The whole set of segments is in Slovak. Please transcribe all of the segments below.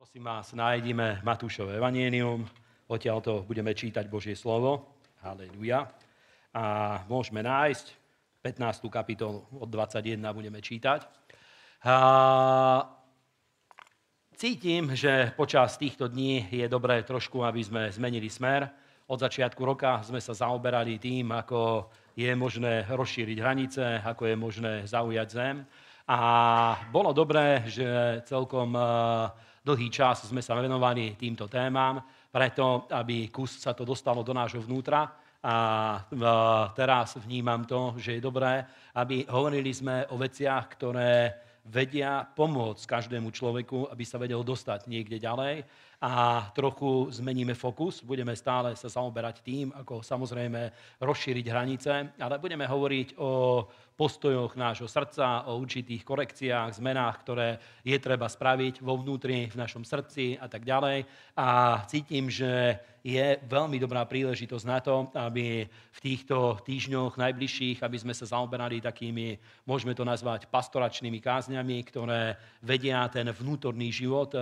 Prosím vás, nájdime Matúšové evanienium, odtiaľ to budeme čítať Božie slovo. Halleluja. A môžeme nájsť 15. kapitolu od 21 budeme čítať. A cítim, že počas týchto dní je dobré trošku, aby sme zmenili smer. Od začiatku roka sme sa zaoberali tým, ako je možné rozšíriť hranice, ako je možné zaujať zem. A bolo dobré, že celkom uh, dlhý čas sme sa venovali týmto témam, preto aby kus sa to dostalo do nášho vnútra. A teraz vnímam to, že je dobré, aby hovorili sme o veciach, ktoré vedia pomôcť každému človeku, aby sa vedel dostať niekde ďalej a trochu zmeníme fokus. Budeme stále sa zaoberať tým, ako samozrejme rozšíriť hranice, ale budeme hovoriť o postojoch nášho srdca, o určitých korekciách, zmenách, ktoré je treba spraviť vo vnútri, v našom srdci a tak ďalej. A cítim, že je veľmi dobrá príležitosť na to, aby v týchto týždňoch najbližších, aby sme sa zaoberali takými, môžeme to nazvať, pastoračnými kázňami, ktoré vedia ten vnútorný život e,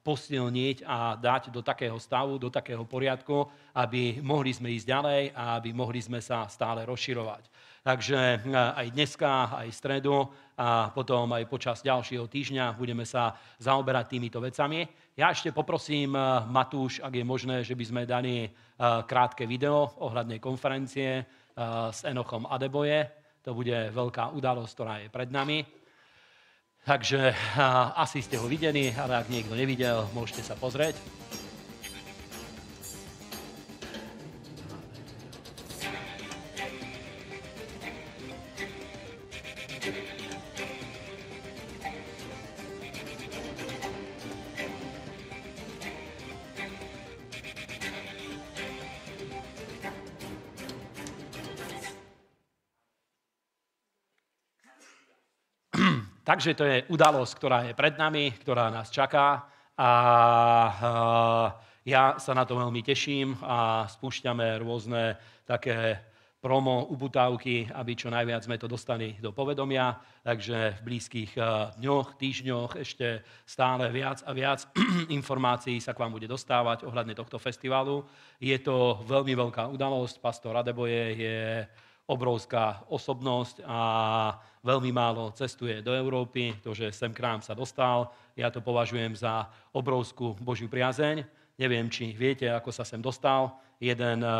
posilniť a dať do takého stavu, do takého poriadku, aby mohli sme ísť ďalej a aby mohli sme sa stále rozširovať. Takže e, aj dneska, aj stredu a potom aj počas ďalšieho týždňa budeme sa zaoberať týmito vecami. Ja ešte poprosím e, Matúš, ak je možné, že by sme dali e, krátke video ohľadne konferencie s Enochom Adeboje. To bude veľká udalosť, ktorá je pred nami. Takže asi ste ho videli, ale ak niekto nevidel, môžete sa pozrieť. Takže to je udalosť, ktorá je pred nami, ktorá nás čaká a e, ja sa na to veľmi teším a spúšťame rôzne také promo ubutávky, aby čo najviac sme to dostali do povedomia. Takže v blízkych e, dňoch, týždňoch ešte stále viac a viac informácií sa k vám bude dostávať ohľadne tohto festivalu. Je to veľmi veľká udalosť. Pastor Radeboje je obrovská osobnosť a veľmi málo cestuje do Európy. To, že sem k nám sa dostal, ja to považujem za obrovskú Božiu priazeň. Neviem, či viete, ako sa sem dostal. Jeden eh,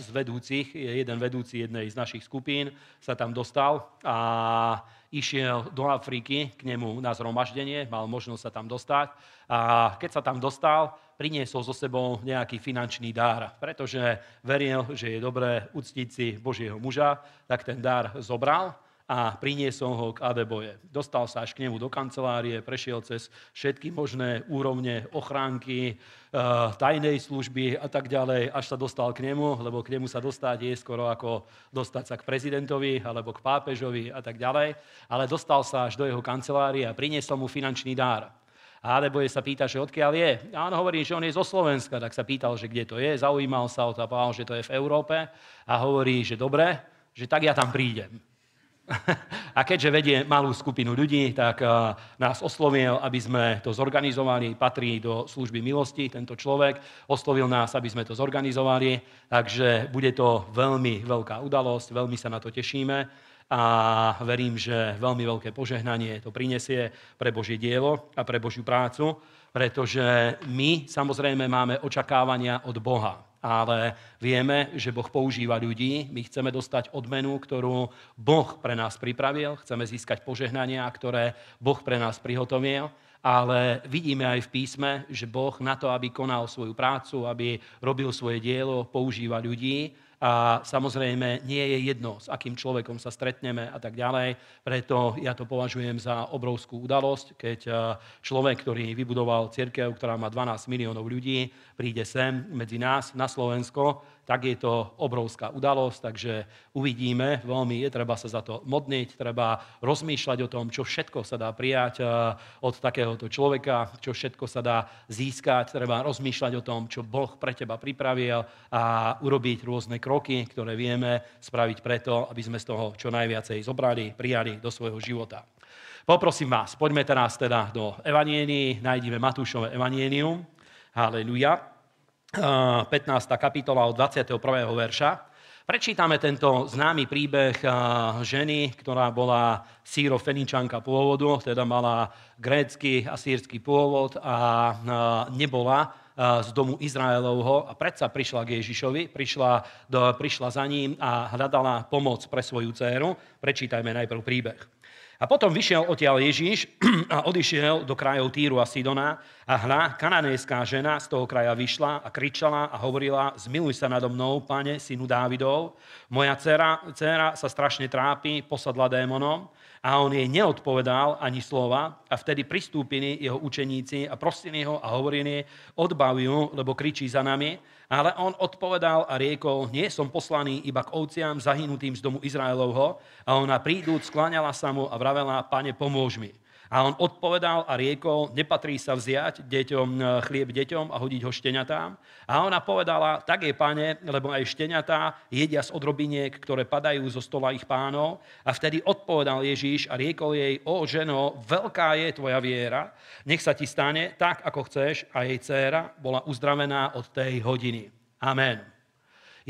z vedúcich, jeden vedúci jednej z našich skupín sa tam dostal a išiel do Afriky k nemu na zhromaždenie, mal možnosť sa tam dostať. A keď sa tam dostal, priniesol so sebou nejaký finančný dár, pretože veril, že je dobré uctiť si Božieho muža, tak ten dar zobral a priniesol ho k Adeboje. Dostal sa až k nemu do kancelárie, prešiel cez všetky možné úrovne ochránky, eh, tajnej služby a tak ďalej, až sa dostal k nemu, lebo k nemu sa dostať je skoro ako dostať sa k prezidentovi alebo k pápežovi a tak ďalej, ale dostal sa až do jeho kancelárie a priniesol mu finančný dár. A je sa pýta, že odkiaľ je. On hovorí, že on je zo Slovenska, tak sa pýtal, že kde to je. Zaujímal sa o to a povedal, že to je v Európe. A hovorí, že dobre, že tak ja tam prídem. A keďže vedie malú skupinu ľudí, tak nás oslovil, aby sme to zorganizovali. Patrí do služby milosti tento človek. Oslovil nás, aby sme to zorganizovali. Takže bude to veľmi veľká udalosť, veľmi sa na to tešíme a verím, že veľmi veľké požehnanie to prinesie pre Božie dielo a pre Božiu prácu, pretože my samozrejme máme očakávania od Boha, ale vieme, že Boh používa ľudí, my chceme dostať odmenu, ktorú Boh pre nás pripravil, chceme získať požehnania, ktoré Boh pre nás prihotovil ale vidíme aj v písme, že Boh na to, aby konal svoju prácu, aby robil svoje dielo, používa ľudí a samozrejme, nie je jedno, s akým človekom sa stretneme a tak ďalej. Preto ja to považujem za obrovskú udalosť, keď eh, človek, ktorý vybudoval cirkev, ktorá má 12 miliónov ľudí, príde sem medzi nás na Slovensko, tak je to obrovská udalosť, takže uvidíme veľmi, je treba sa za to modniť, treba rozmýšľať o tom, čo všetko sa dá prijať eh, od takéhoto človeka, čo všetko sa dá získať, treba rozmýšľať o tom, čo Boh pre teba pripravil a urobiť rôzne kroky, ktoré vieme spraviť preto, aby sme z toho čo najviacej zobrali, prijali do svojho života. Poprosím vás, poďme teraz teda do Evanienii, nájdime Matúšové Evanienium. Haleluja. 15. kapitola od 21. verša. Prečítame tento známy príbeh ženy, ktorá bola sírofeničanka pôvodu, teda mala grécky a sírsky pôvod a nebola z domu Izraelovho a predsa prišla k Ježišovi, prišla, do, prišla za ním a hľadala pomoc pre svoju dceru. Prečítajme najprv príbeh. A potom vyšiel odtiaľ Ježíš a odišiel do krajov Týru a Sidona a hľa, kananejská žena z toho kraja vyšla a kričala a hovorila, zmiluj sa nado mnou, pane, synu Dávidov, moja dcera, dcera sa strašne trápi, posadla démonom a on jej neodpovedal ani slova a vtedy pristúpili jeho učeníci a prosili ho a hovorili, odbav ju, lebo kričí za nami ale on odpovedal a riekol, nie som poslaný iba k ovciam zahynutým z domu Izraelovho. A ona prídu, skláňala sa mu a vravela, pane, pomôž mi. A on odpovedal a riekol, nepatrí sa vziať deťom, e, chlieb deťom a hodiť ho šteniatám. A ona povedala, tak je pane, lebo aj šteniatá jedia z odrobiniek, ktoré padajú zo stola ich pánov. A vtedy odpovedal Ježíš a riekol jej, o ženo, veľká je tvoja viera, nech sa ti stane tak, ako chceš. A jej dcéra bola uzdravená od tej hodiny. Amen.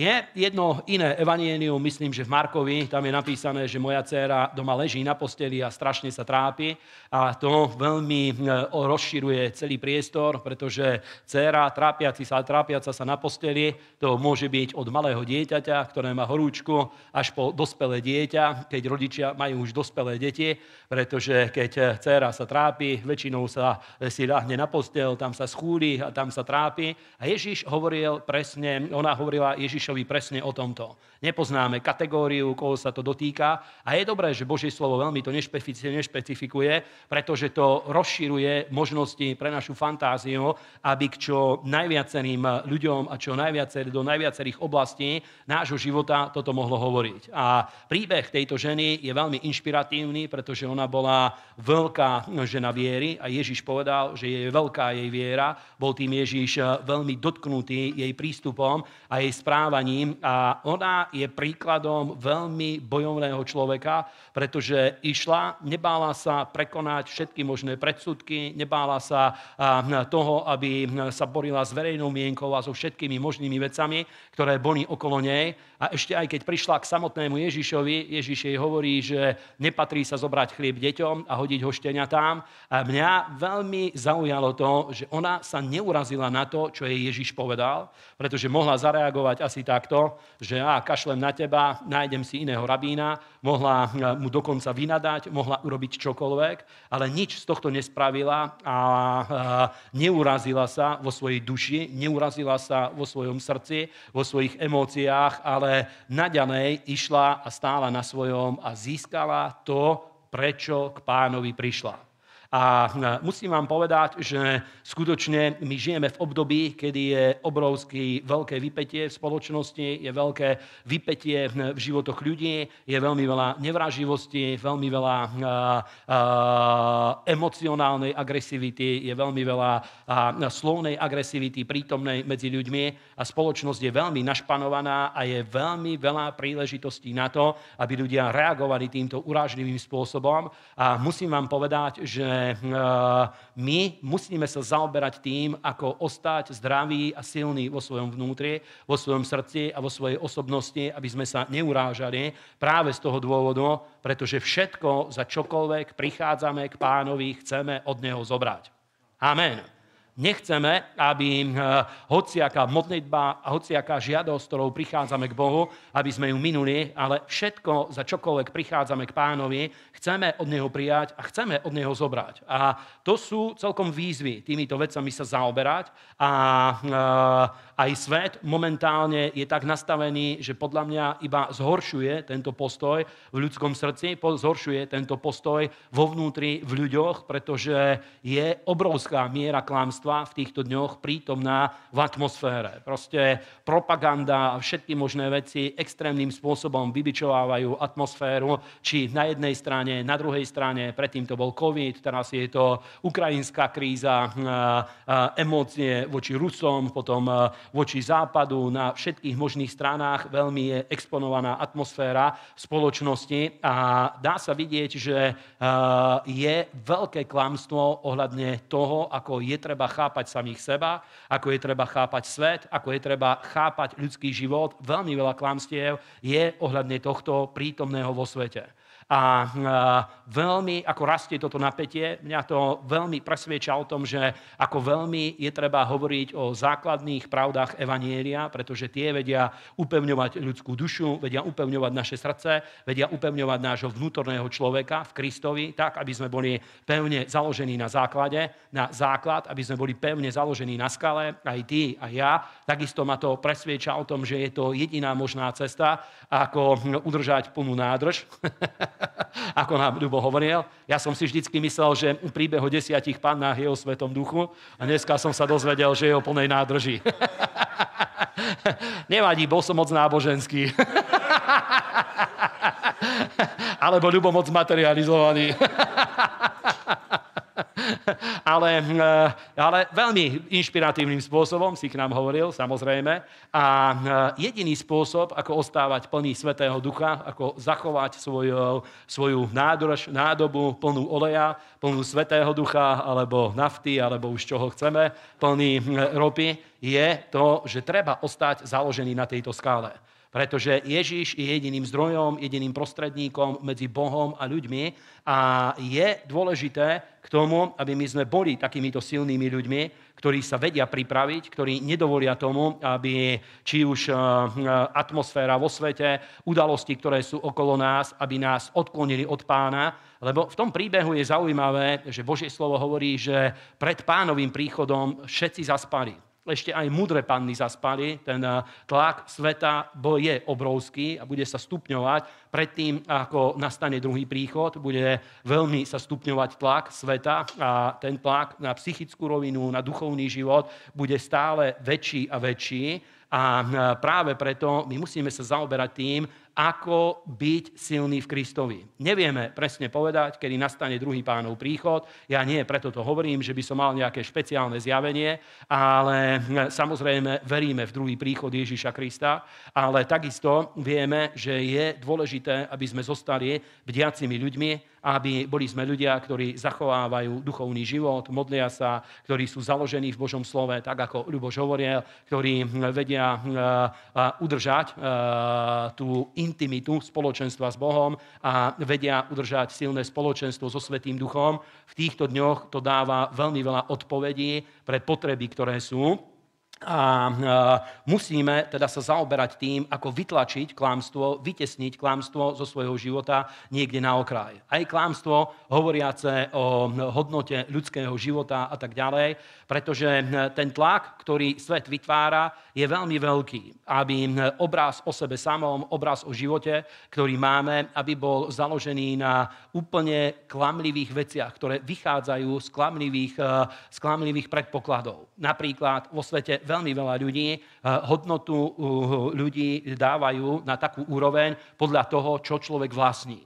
Je jedno iné evanieniu, myslím, že v Markovi, tam je napísané, že moja dcéra doma leží na posteli a strašne sa trápi a to veľmi e, rozširuje celý priestor, pretože dcéra trápiaci sa, trápiaca sa na posteli, to môže byť od malého dieťaťa, ktoré má horúčku, až po dospelé dieťa, keď rodičia majú už dospelé deti, pretože keď e, dcéra sa trápi, väčšinou sa e, si ľahne na postel, tam sa schúri a tam sa trápi. A Ježiš hovoril presne, ona hovorila Ježiš Ježišovi presne o tomto. Nepoznáme kategóriu, koho sa to dotýka a je dobré, že Božie slovo veľmi to nešpecifikuje, pretože to rozširuje možnosti pre našu fantáziu, aby k čo najviacerým ľuďom a čo najviacer, do najviacerých oblastí nášho života toto mohlo hovoriť. A príbeh tejto ženy je veľmi inšpiratívny, pretože ona bola veľká žena viery a Ježiš povedal, že je veľká jej viera. Bol tým Ježiš eh, veľmi dotknutý jej prístupom a jej správou vyjednávaním a ona je príkladom veľmi bojovného človeka, pretože išla, nebála sa prekonať všetky možné predsudky, nebála sa toho, aby sa borila s verejnou mienkou a so všetkými možnými vecami, ktoré boli okolo nej a ešte aj keď prišla k samotnému Ježišovi, Ježiš jej hovorí, že nepatrí sa zobrať chlieb deťom a hodiť ho tam. A mňa veľmi zaujalo to, že ona sa neurazila na to, čo jej Ježiš povedal, pretože mohla zareagovať asi takto, že ja kašlem na teba, nájdem si iného rabína, mohla e, mu dokonca vynadať, mohla urobiť čokoľvek, ale nič z tohto nespravila a e, neurazila sa vo svojej duši, neurazila sa vo svojom srdci, vo svojich emóciách, ale naďalej išla a stála na svojom a získala to, prečo k pánovi prišla. A e, musím vám povedať, že skutočne my žijeme v období, kedy je obrovské veľké vypetie v spoločnosti, je veľké vypetie e, v životoch ľudí, je veľmi veľa nevraživosti, veľmi veľa a, e, a, emocionálnej agresivity, je veľmi veľa a, slovnej agresivity prítomnej medzi ľuďmi a spoločnosť je veľmi našpanovaná a je veľmi veľa príležitostí na to, aby ľudia reagovali týmto urážlivým spôsobom. A musím vám povedať, že E, my musíme sa zaoberať tým, ako ostať zdravý a silný vo svojom vnútri, vo svojom srdci a vo svojej osobnosti, aby sme sa neurážali práve z toho dôvodu, pretože všetko, za čokoľvek prichádzame k pánovi, chceme od neho zobrať. Amen. Nechceme, aby e, hociaká modlitba, hociaká žiadosť, ktorou prichádzame k Bohu, aby sme ju minuli, ale všetko, za čokoľvek prichádzame k pánovi, chceme od neho prijať a chceme od neho zobrať. A to sú celkom výzvy týmito vecami sa zaoberať a e, aj svet momentálne je tak nastavený, že podľa mňa iba zhoršuje tento postoj v ľudskom srdci, zhoršuje tento postoj vo vnútri v ľuďoch, pretože je obrovská miera klamstva v týchto dňoch prítomná v atmosfére. Proste propaganda, a všetky možné veci extrémnym spôsobom vybičovávajú atmosféru, či na jednej strane, na druhej strane, predtým to bol COVID, teraz je to ukrajinská kríza, emócie voči Rusom, potom voči západu, na všetkých možných stranách veľmi je exponovaná atmosféra spoločnosti a dá sa vidieť, že e, je veľké klamstvo ohľadne toho, ako je treba chápať samých seba, ako je treba chápať svet, ako je treba chápať ľudský život. Veľmi veľa klamstiev je ohľadne tohto prítomného vo svete a e, veľmi, ako rastie toto napätie, mňa to veľmi presvieča o tom, že ako veľmi je treba hovoriť o základných pravdách Evanielia, pretože tie vedia upevňovať ľudskú dušu, vedia upevňovať naše srdce, vedia upevňovať nášho vnútorného človeka v Kristovi, tak, aby sme boli pevne založení na základe, na základ, aby sme boli pevne založení na skale, aj ty, aj ja. Takisto ma to presvieča o tom, že je to jediná možná cesta, ako udržať plnú nádrž. ako nám Ľubo hovoril. Ja som si vždycky myslel, že príbeh o desiatich pannách je o Svetom duchu a dneska som sa dozvedel, že je o plnej nádrži. Nevadí, bol som moc náboženský. Alebo Ľubo moc materializovaný. ale, eh, ale veľmi inšpiratívnym spôsobom si k nám hovoril, samozrejme. A eh, jediný spôsob, ako ostávať plný Svetého Ducha, ako zachovať svoju, eh, svoju nádrž, nádobu plnú oleja, plnú Svetého Ducha, alebo nafty, alebo už čoho chceme, plný ropy, je to, že treba ostať založený na tejto skále. Pretože Ježiš je jediným zdrojom, jediným prostredníkom medzi Bohom a ľuďmi a je dôležité k tomu, aby my sme boli takýmito silnými ľuďmi, ktorí sa vedia pripraviť, ktorí nedovolia tomu, aby či už eh, eh, atmosféra vo svete, udalosti, ktoré sú okolo nás, aby nás odklonili od pána. Lebo v tom príbehu je zaujímavé, že Božie slovo hovorí, že pred pánovým príchodom všetci zaspali ešte aj mudré panny zaspali, ten eh, tlak sveta je obrovský a bude sa stupňovať. Predtým, ako nastane druhý príchod, bude veľmi sa stupňovať tlak sveta a ten tlak na psychickú rovinu, na duchovný život bude stále väčší a väčší. A eh, práve preto my musíme sa zaoberať tým, ako byť silný v Kristovi. Nevieme presne povedať, kedy nastane druhý pánov príchod. Ja nie preto to hovorím, že by som mal nejaké špeciálne zjavenie, ale hm, samozrejme veríme v druhý príchod Ježíša Krista, ale takisto vieme, že je dôležité, aby sme zostali vďacimi ľuďmi, aby boli sme ľudia, ktorí zachovávajú duchovný život, modlia sa, ktorí sú založení v Božom slove, tak ako Ľuboš hovoril, ktorí hm, vedia hm, udržať tú intimitu spoločenstva s Bohom a vedia udržať silné spoločenstvo so Svetým Duchom. V týchto dňoch to dáva veľmi veľa odpovedí pre potreby, ktoré sú a e, musíme teda sa zaoberať tým, ako vytlačiť klámstvo, vytesniť klámstvo zo svojho života niekde na okraj. Aj klámstvo hovoriace o hodnote ľudského života a tak ďalej, pretože e, ten tlak, ktorý svet vytvára, je veľmi veľký, aby e, obraz o sebe samom, obraz o živote, ktorý máme, aby bol založený na úplne klamlivých veciach, ktoré vychádzajú z klamlivých, z klamlivých predpokladov napríklad vo svete veľmi veľa ľudí eh, hodnotu eh, ľudí dávajú na takú úroveň podľa toho, čo človek vlastní.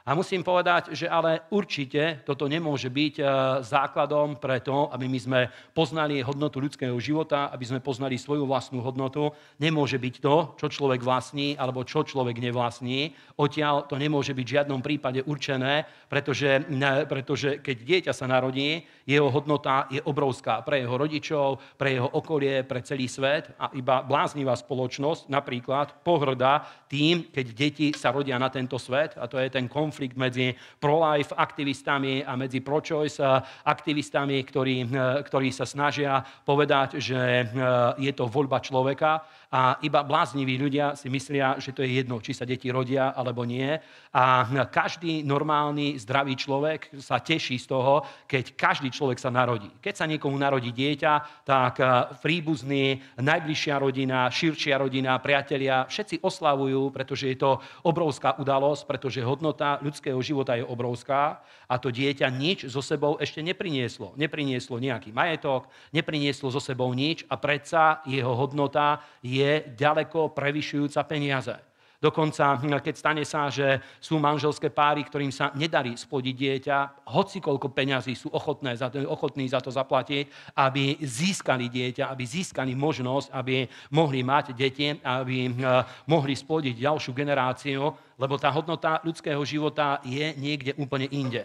A musím povedať, že ale určite toto nemôže byť e, základom pre to, aby my sme poznali hodnotu ľudského života, aby sme poznali svoju vlastnú hodnotu. Nemôže byť to, čo človek vlastní alebo čo človek nevlastní. Odtiaľ to nemôže byť v žiadnom prípade určené, pretože, pretože keď dieťa sa narodí, jeho hodnota je obrovská pre jeho rodičov, pre jeho okolie, pre celý svet a iba bláznivá spoločnosť napríklad pohrda tým, keď deti sa rodia na tento svet a to je ten konflikt konflikt medzi pro-life aktivistami a medzi pro-choice aktivistami, ktorí, eh, ktorí sa snažia povedať, že eh, je to voľba človeka a iba blázniví ľudia si myslia, že to je jedno, či sa deti rodia alebo nie. A každý normálny, zdravý človek sa teší z toho, keď každý človek sa narodí. Keď sa niekomu narodí dieťa, tak e, príbuzný, najbližšia rodina, širšia rodina, priatelia, všetci oslavujú, pretože je to obrovská udalosť, pretože hodnota ľudského života je obrovská a to dieťa nič so sebou ešte neprinieslo. Neprinieslo nejaký majetok, neprinieslo so sebou nič a predsa jeho hodnota je je ďaleko prevyšujúca peniaze. Dokonca, hm, keď stane sa, že sú manželské páry, ktorým sa nedarí splodiť dieťa, hoci koľko peňazí sú ochotné za to, ochotní za to zaplatiť, aby získali dieťa, aby získali možnosť, aby mohli mať deti, aby hm, mohli splodiť ďalšiu generáciu, lebo tá hodnota ľudského života je niekde úplne inde.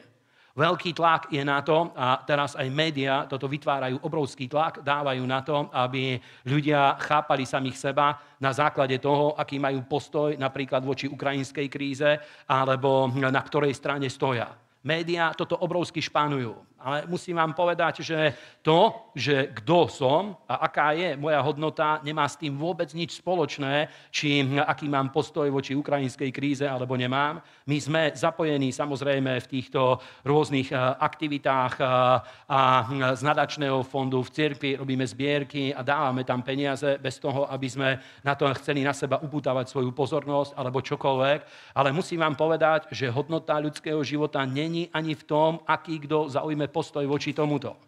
Veľký tlak je na to, a teraz aj médiá toto vytvárajú, obrovský tlak dávajú na to, aby ľudia chápali samých seba na základe toho, aký majú postoj napríklad voči ukrajinskej kríze alebo na ktorej strane stoja. Média toto obrovsky španujú. Ale musím vám povedať, že to, že kto som a aká je moja hodnota, nemá s tým vôbec nič spoločné, či aký mám postoj voči ukrajinskej kríze alebo nemám. My sme zapojení samozrejme v týchto rôznych e, aktivitách e, a z nadačného fondu v cirkvi robíme zbierky a dávame tam peniaze bez toho, aby sme na to chceli na seba upútavať svoju pozornosť alebo čokoľvek. Ale musím vám povedať, že hodnota ľudského života není ani v tom, aký kto zaujme postoj voči tomuto.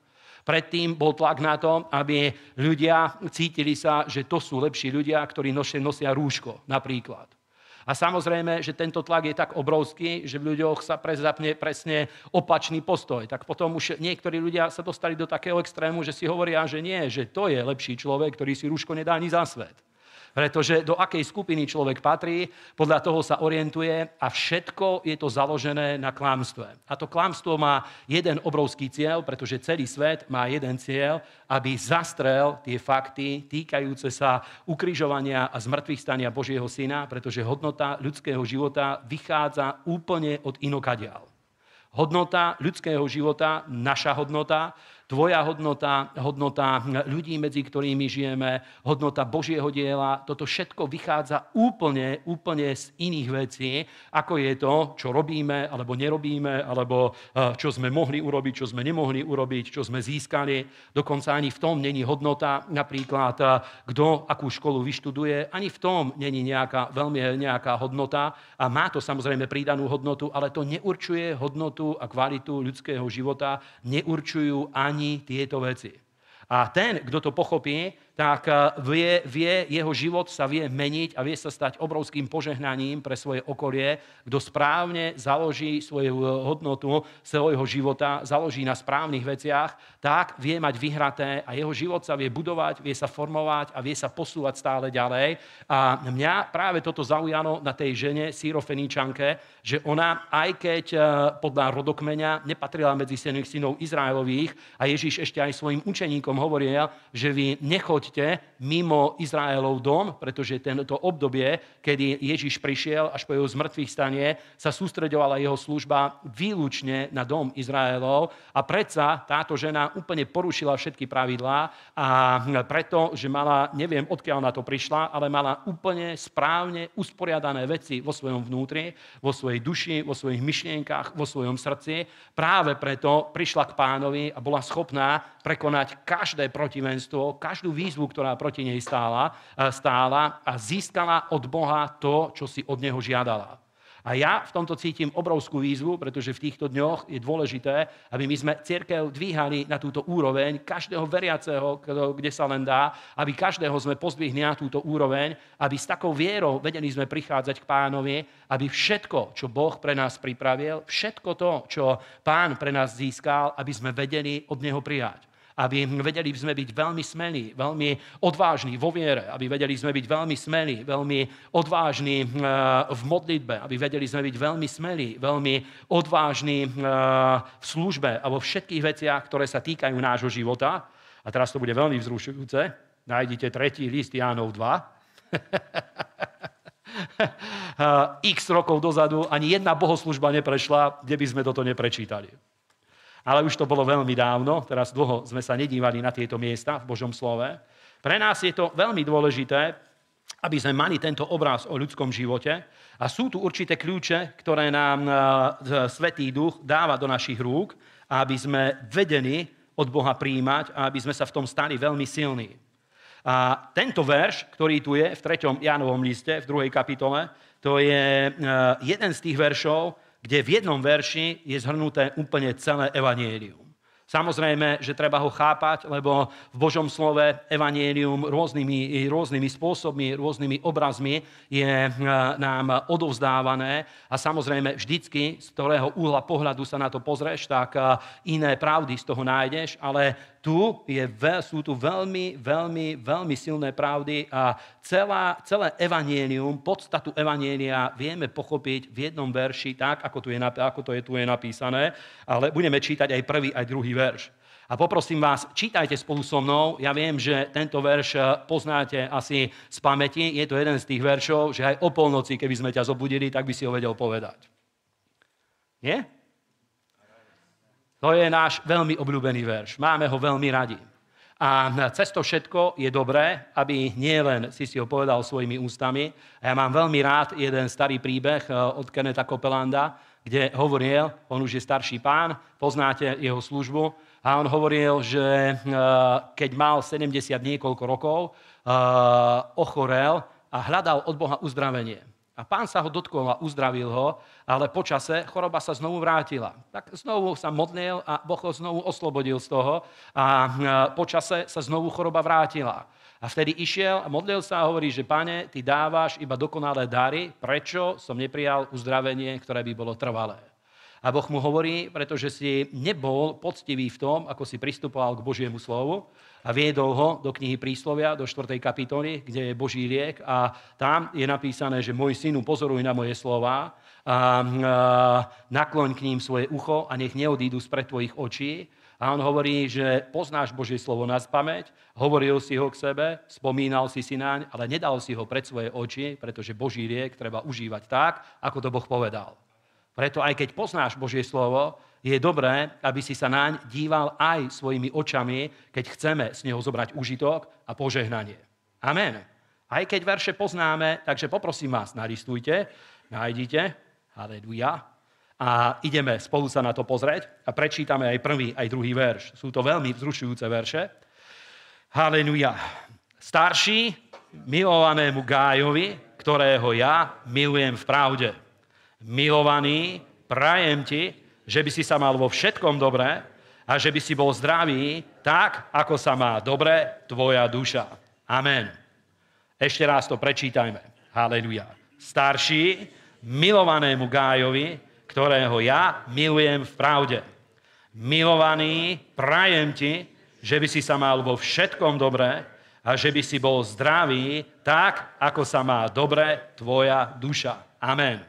Predtým bol tlak na to, aby ľudia cítili sa, že to sú lepší ľudia, ktorí nosia, nosia rúško napríklad. A samozrejme, že tento tlak je tak obrovský, že v ľuďoch sa prezapne presne opačný postoj. Tak potom už niektorí ľudia sa dostali do takého extrému, že si hovoria, že nie, že to je lepší človek, ktorý si rúško nedá ani za svet. Pretože do akej skupiny človek patrí, podľa toho sa orientuje a všetko je to založené na klamstve. A to klamstvo má jeden obrovský cieľ, pretože celý svet má jeden cieľ, aby zastrel tie fakty týkajúce sa ukrižovania a zmrtvých stania Božieho syna, pretože hodnota ľudského života vychádza úplne od inokadial. Hodnota ľudského života, naša hodnota, tvoja hodnota, hodnota ľudí, medzi ktorými žijeme, hodnota Božieho diela, toto všetko vychádza úplne, úplne z iných vecí, ako je to, čo robíme alebo nerobíme, alebo eh, čo sme mohli urobiť, čo sme nemohli urobiť, čo sme získali. Dokonca ani v tom není hodnota, napríklad eh, kto akú školu vyštuduje, ani v tom není nejaká, veľmi nejaká hodnota a má to samozrejme pridanú hodnotu, ale to neurčuje hodnotu a kvalitu ľudského života, neurčujú ani ani tieto veci. A ten, kto to pochopí, tak eh, vie, vie, jeho život sa vie meniť a vie sa stať obrovským požehnaním pre svoje okolie, kto správne založí svoju eh, hodnotu svojho života, založí na správnych veciach, tak vie mať vyhraté a jeho život sa vie budovať, vie sa formovať a vie sa posúvať stále ďalej. A mňa práve toto zaujalo na tej žene, sírofeničanke, že ona, aj keď eh, podľa rodokmeňa nepatrila medzi synov Izraelových a Ježíš ešte aj svojim učeníkom hovoril, že vy nechoď nechoďte mimo Izraelov dom, pretože tento obdobie, kedy Ježiš prišiel až po jeho zmrtvých stanie, sa sústredovala jeho služba výlučne na dom Izraelov a predsa táto žena úplne porušila všetky pravidlá a preto, že mala, neviem odkiaľ na to prišla, ale mala úplne správne usporiadané veci vo svojom vnútri, vo svojej duši, vo svojich myšlienkach, vo svojom srdci. Práve preto prišla k pánovi a bola schopná prekonať každé protivenstvo, každú výzvu, výzvu, ktorá proti nej stála, e, stála a získala od Boha to, čo si od Neho žiadala. A ja v tomto cítim obrovskú výzvu, pretože v týchto dňoch je dôležité, aby my sme cirkev dvíhali na túto úroveň, každého veriaceho, kde sa len dá, aby každého sme pozdvihli na túto úroveň, aby s takou vierou vedeli sme prichádzať k pánovi, aby všetko, čo Boh pre nás pripravil, všetko to, čo pán pre nás získal, aby sme vedeli od neho prijať aby hm, vedeli sme byť veľmi smelí, veľmi odvážni vo viere, aby vedeli sme byť veľmi smelí, veľmi odvážni hm, eh, v modlitbe, aby vedeli sme byť veľmi smelí, veľmi odvážni hm, eh, v službe a vo všetkých veciach, ktoré sa týkajú nášho života. A teraz to bude veľmi vzrušujúce. Nájdite tretí list Jánov 2. Eh, x rokov dozadu ani jedna bohoslužba neprešla, kde by sme toto neprečítali ale už to bolo veľmi dávno, teraz dlho sme sa nedívali na tieto miesta v Božom slove. Pre nás je to veľmi dôležité, aby sme mali tento obraz o ľudskom živote a sú tu určité kľúče, ktoré nám e, Svetý Duch dáva do našich rúk, aby sme vedení od Boha príjmať a aby sme sa v tom stali veľmi silní. A tento verš, ktorý tu je v 3. Jánovom liste, v 2. kapitole, to je e, jeden z tých veršov, kde v jednom verši je zhrnuté úplne celé evanielium. Samozrejme, že treba ho chápať, lebo v Božom slove evanielium rôznymi, rôznymi spôsobmi, rôznymi obrazmi je eh, nám odovzdávané a samozrejme vždycky, z ktorého úhla pohľadu sa na to pozrieš, tak eh, iné pravdy z toho nájdeš, ale tu je, sú tu veľmi, veľmi, veľmi silné pravdy a celá, celé evanielium, podstatu evanielia vieme pochopiť v jednom verši tak, ako, tu je, ako to je tu je napísané, ale budeme čítať aj prvý, aj druhý verš. A poprosím vás, čítajte spolu so mnou. Ja viem, že tento verš eh, poznáte asi z pamäti. Je to jeden z tých veršov, že aj o polnoci, keby sme ťa zobudili, tak by si ho vedel povedať. Nie? To je náš veľmi obľúbený verš. Máme ho veľmi radi. A cez to všetko je dobré, aby nie len si si ho povedal svojimi ústami. A ja mám veľmi rád jeden starý príbeh eh, od Keneta Kopelanda, kde hovoril, on už je starší pán, poznáte jeho službu, a on hovoril, že eh, keď mal 70 niekoľko rokov, eh, ochorel a hľadal od Boha uzdravenie. A pán sa ho dotkol a uzdravil ho, ale počase choroba sa znovu vrátila. Tak znovu sa modlil a Boh ho znovu oslobodil z toho a počase sa znovu choroba vrátila. A vtedy išiel a modlil sa a hovorí, že pane, ty dávaš iba dokonalé dary, prečo som neprijal uzdravenie, ktoré by bolo trvalé. A Boh mu hovorí, pretože si nebol poctivý v tom, ako si pristupoval k Božiemu slovu a viedol ho do knihy Príslovia, do 4. kapitoly, kde je Boží riek a tam je napísané, že môj synu, pozoruj na moje slova, a, a, nakloň k ním svoje ucho a nech neodídu spred tvojich očí. A on hovorí, že poznáš Božie slovo na spameť, hovoril si ho k sebe, spomínal si si naň, ale nedal si ho pred svoje oči, pretože Boží riek treba užívať tak, ako to Boh povedal. Preto aj keď poznáš Božie slovo, je dobré, aby si sa naň díval aj svojimi očami, keď chceme z neho zobrať užitok a požehnanie. Amen. Aj keď verše poznáme, takže poprosím vás, naristujte, nájdite, haleluja, a ideme spolu sa na to pozrieť a prečítame aj prvý, aj druhý verš. Sú to veľmi vzrušujúce verše. Haleluja. Starší milovanému Gájovi, ktorého ja milujem v pravde. Milovaný, prajem ti, že by si sa mal vo všetkom dobre a že by si bol zdravý tak, ako sa má dobre tvoja duša. Amen. Ešte raz to prečítajme. Haleluja. Starší, milovanému Gájovi, ktorého ja milujem v pravde. Milovaný, prajem ti, že by si sa mal vo všetkom dobre a že by si bol zdravý tak, ako sa má dobre tvoja duša. Amen.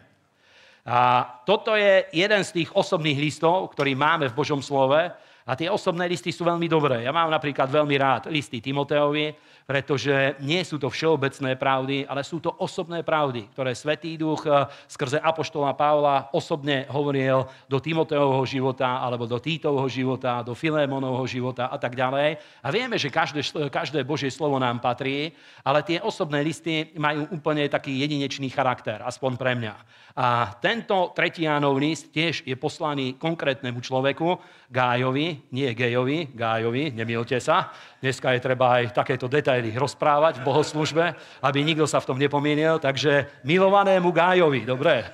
A toto je jeden z tých osobných listov, ktorý máme v Božom slove a tie osobné listy sú veľmi dobré. Ja mám napríklad veľmi rád listy Timoteovi, pretože nie sú to všeobecné pravdy, ale sú to osobné pravdy, ktoré Svetý Duch eh, skrze Apoštola Pavla osobne hovoril do Timoteovho života, alebo do Týtovho života, do Filémonovho života a tak ďalej. A vieme, že každé, každé Božie slovo nám patrí, ale tie osobné listy majú úplne taký jedinečný charakter, aspoň pre mňa. A tento tretí Jánov list tiež je poslaný konkrétnemu človeku, Gájovi, nie Gejovi, Gájovi, nemilte sa. Dneska je treba aj takéto detaily rozprávať v bohoslužbe, aby nikto sa v tom nepomínil. Takže milovanému Gájovi, dobre.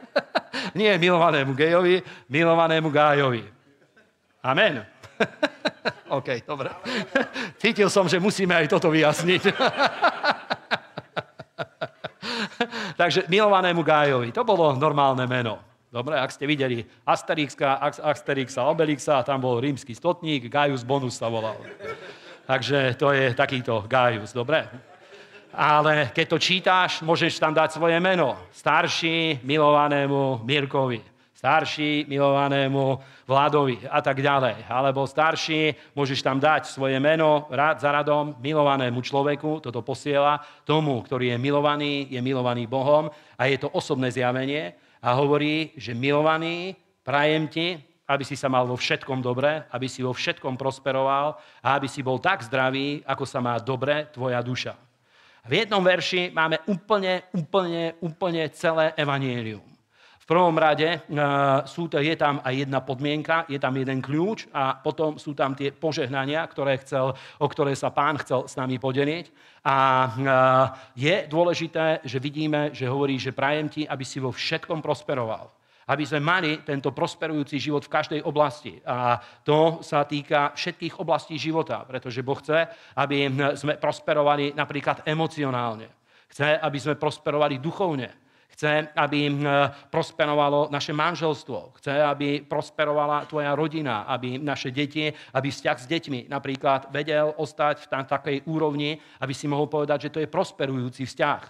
nie milovanému Gejovi, milovanému Gájovi. Amen. OK, dobre. Cítil som, že musíme aj toto vyjasniť. Takže milovanému Gájovi. To bolo normálne meno. Dobre, ak ste videli Asterixa, Asterixa, Obelixa, tam bol rímsky stotník, Gaius Bonus sa volal. Takže to je takýto Gaius, dobre? Ale keď to čítáš, môžeš tam dať svoje meno. Starší milovanému Mirkovi, starší milovanému Vladovi a tak ďalej. Alebo starší, môžeš tam dať svoje meno rad za radom milovanému človeku, toto posiela tomu, ktorý je milovaný, je milovaný Bohom a je to osobné zjavenie a hovorí, že milovaný, prajem ti, aby si sa mal vo všetkom dobre, aby si vo všetkom prosperoval a aby si bol tak zdravý, ako sa má dobre tvoja duša. V jednom verši máme úplne, úplne, úplne celé evanielium prvom rade eh, sú, je tam aj jedna podmienka, je tam jeden kľúč a potom sú tam tie požehnania, ktoré chcel, o ktoré sa pán chcel s nami podeliť. A eh, je dôležité, že vidíme, že hovorí, že prajem ti, aby si vo všetkom prosperoval aby sme mali tento prosperujúci život v každej oblasti. A to sa týka všetkých oblastí života, pretože Boh chce, aby hm, sme prosperovali napríklad emocionálne. Chce, aby sme prosperovali duchovne Chce, aby hm, prosperovalo naše manželstvo. Chce, aby prosperovala tvoja rodina, aby naše deti, aby vzťah s deťmi napríklad vedel ostať v takej úrovni, aby si mohol povedať, že to je prosperujúci vzťah.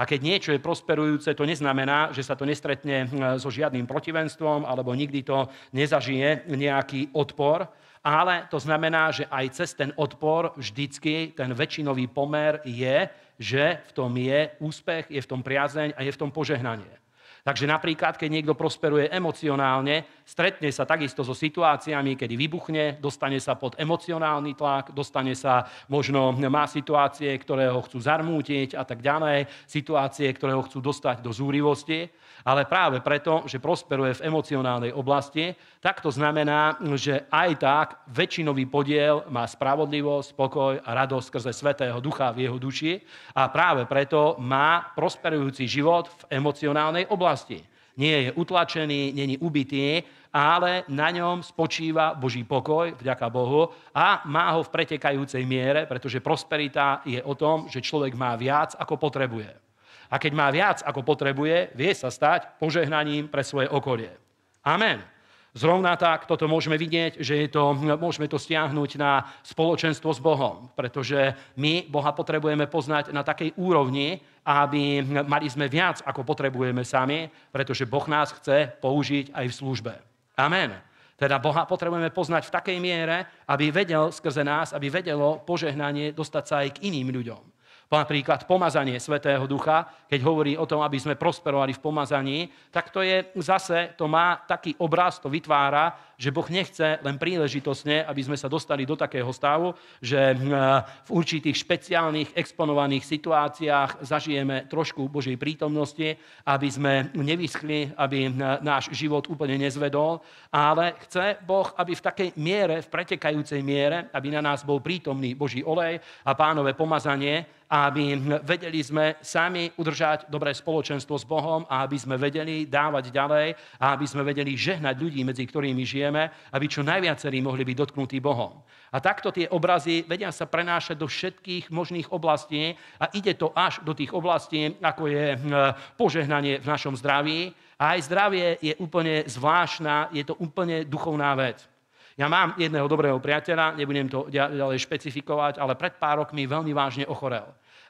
A keď niečo je prosperujúce, to neznamená, že sa to nestretne hm, so žiadnym protivenstvom alebo nikdy to nezažije nejaký odpor, ale to znamená, že aj cez ten odpor vždycky ten väčšinový pomer je, že v tom je úspech, je v tom priazeň a je v tom požehnanie. Takže napríklad, keď niekto prosperuje emocionálne, stretne sa takisto so situáciami, kedy vybuchne, dostane sa pod emocionálny tlak, dostane sa, možno má situácie, ktoré ho chcú zarmútiť a tak ďalej, situácie, ktoré ho chcú dostať do zúrivosti, ale práve preto, že prosperuje v emocionálnej oblasti, tak to znamená, že aj tak väčšinový podiel má spravodlivosť, spokoj a radosť skrze Svetého Ducha v jeho duši a práve preto má prosperujúci život v emocionálnej oblasti bolesti. Nie je utlačený, není ubitý, ale na ňom spočíva Boží pokoj, vďaka Bohu, a má ho v pretekajúcej miere, pretože prosperita je o tom, že človek má viac, ako potrebuje. A keď má viac, ako potrebuje, vie sa stať požehnaním pre svoje okolie. Amen. Zrovna tak toto môžeme vidieť, že je to, môžeme to stiahnuť na spoločenstvo s Bohom, pretože my Boha potrebujeme poznať na takej úrovni, aby mali sme viac, ako potrebujeme sami, pretože Boh nás chce použiť aj v službe. Amen. Teda Boha potrebujeme poznať v takej miere, aby vedel skrze nás, aby vedelo požehnanie dostať sa aj k iným ľuďom napríklad pomazanie Svetého Ducha, keď hovorí o tom, aby sme prosperovali v pomazaní, tak to je zase, to má taký obraz, to vytvára, že Boh nechce len príležitosne, aby sme sa dostali do takého stavu, že eh, v určitých špeciálnych exponovaných situáciách zažijeme trošku Božej prítomnosti, aby sme nevyschli, aby eh, náš život úplne nezvedol, ale chce Boh, aby v takej miere, v pretekajúcej miere, aby na nás bol prítomný Boží olej a pánové pomazanie, aby hm, vedeli sme sami udržať dobré spoločenstvo s Bohom a aby sme vedeli dávať ďalej a aby sme vedeli žehnať ľudí, medzi ktorými žijeme žijeme, aby čo najviacerí mohli byť dotknutí Bohom. A takto tie obrazy vedia sa prenášať do všetkých možných oblastí a ide to až do tých oblastí, ako je hm, požehnanie v našom zdraví. A aj zdravie je úplne zvláštna, je to úplne duchovná vec. Ja mám jedného dobrého priateľa, nebudem to ďalej špecifikovať, ale pred pár rokmi veľmi vážne ochorel.